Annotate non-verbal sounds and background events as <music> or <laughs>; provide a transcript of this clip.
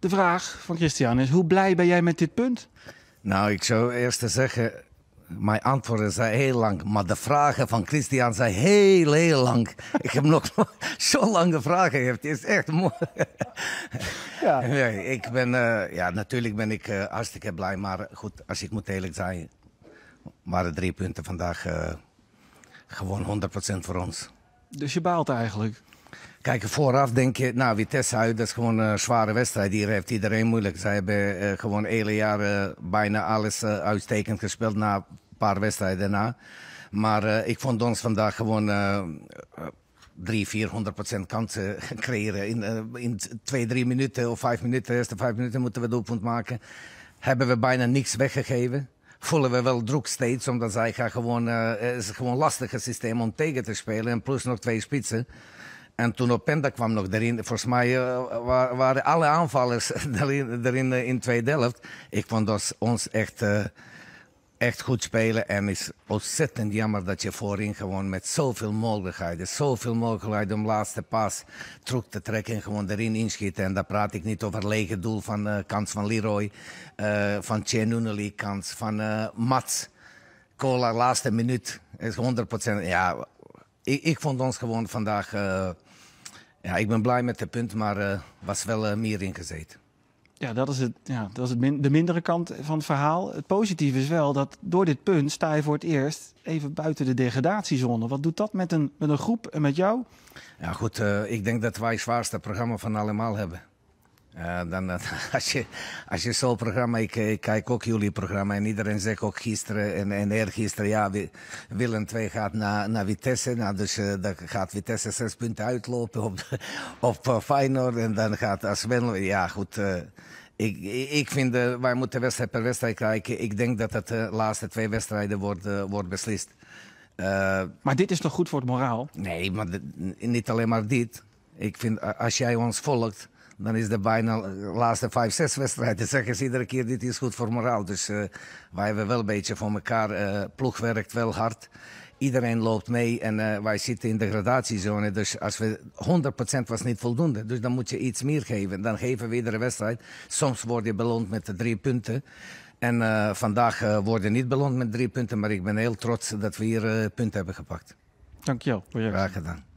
De vraag van Christian is: hoe blij ben jij met dit punt? Nou, ik zou eerst zeggen. Mijn antwoorden zijn heel lang, maar de vragen van Christian zijn heel, heel lang. <laughs> ik heb nog <laughs> zo lange vragen Het is echt mooi. <laughs> ja. ik ben, eh, ja, natuurlijk ben ik eh, hartstikke blij. Maar goed, als ik moet eerlijk zijn, waren drie punten vandaag eh, gewoon 100% voor ons. Dus je baalt eigenlijk? Kijk, vooraf denk je, nou, Vitesse uit, dat is gewoon een zware wedstrijd. Hier heeft iedereen moeilijk. Zij hebben uh, gewoon hele jaren bijna alles eh, uitstekend gespeeld na een paar wedstrijden na, Maar eh, ik vond ons vandaag gewoon drie, 400 procent kansen <laughs> creëren. In, in twee, drie minuten of vijf minuten, De eerste vijf minuten moeten we doelpunt maken. Hebben we bijna niks weggegeven voelen we wel druk steeds, omdat zij gaan gewoon, het is gewoon een lastig systeem om tegen te spelen. En plus nog twee spitsen. En toen op Penda kwam nog erin. Volgens mij eh, waren alle aanvallers erin, <laughs> erin eh, in tweede helft. Ik vond dat ons echt, eh, echt goed spelen. En het is ontzettend jammer dat je voorin gewoon met zoveel mogelijkheden, zoveel mogelijkheden om laatste pas terug te trekken en gewoon erin inschieten. En daar praat ik niet over lege doel van kans van Leroy, van Tjernoeneli kans, van Mats. Cola, laatste minuut, is 100%. Ja, ik, ik vond ons gewoon vandaag... Ja, ik ben blij met de punt, maar er eh, was wel eh, meer in gezeten. Ja, dat is, het, ja, dat is het de mindere kant van het verhaal. Het positieve is wel dat door dit punt sta je voor het eerst even buiten de degradatiezone. Wat doet dat met een, met een groep en met jou? Ja, goed. Eh, ik denk dat wij het zwaarste programma van allemaal hebben. Eh, dan, eh, <laughs> als, je, als je zo'n programma, eh, ik, kijk ook jullie programma en iedereen zegt ook gisteren en, en eergisteren, ja, Willem 2 gaat naar, naar Vitesse, nou, dus uh, dan gaat Vitesse zes punten uitlopen op, <laughs> op Feyenoord en dan gaat Aswenlo, ja goed, ik, ik vind, wij moeten wedstrijd per wedstrijd kijken, ik denk dat het de laatste twee wedstrijden wordt, wordt beslist. maar dit is toch goed voor het moraal? Nee, maar niet alleen maar dit. Ik vind, als jij ons volgt, dan is de bijna laatste vijf, zes wedstrijden. Zeggen ze iedere keer, dit is goed voor moraal. Dus eh, wij hebben wel een beetje voor elkaar. Uh, ploeg werkt wel hard. Iedereen loopt mee en eh, wij zitten in de gradatiezone. Dus als we 100% was niet voldoende. Dus dan moet je iets meer geven. Dan geven we iedere wedstrijd. Soms word je beloond met de drie punten. En vandaag uh, worden niet beloond met drie punten, maar ik ben heel trots dat we hier punten hebben gepakt. Dankjewel. Graag gedaan.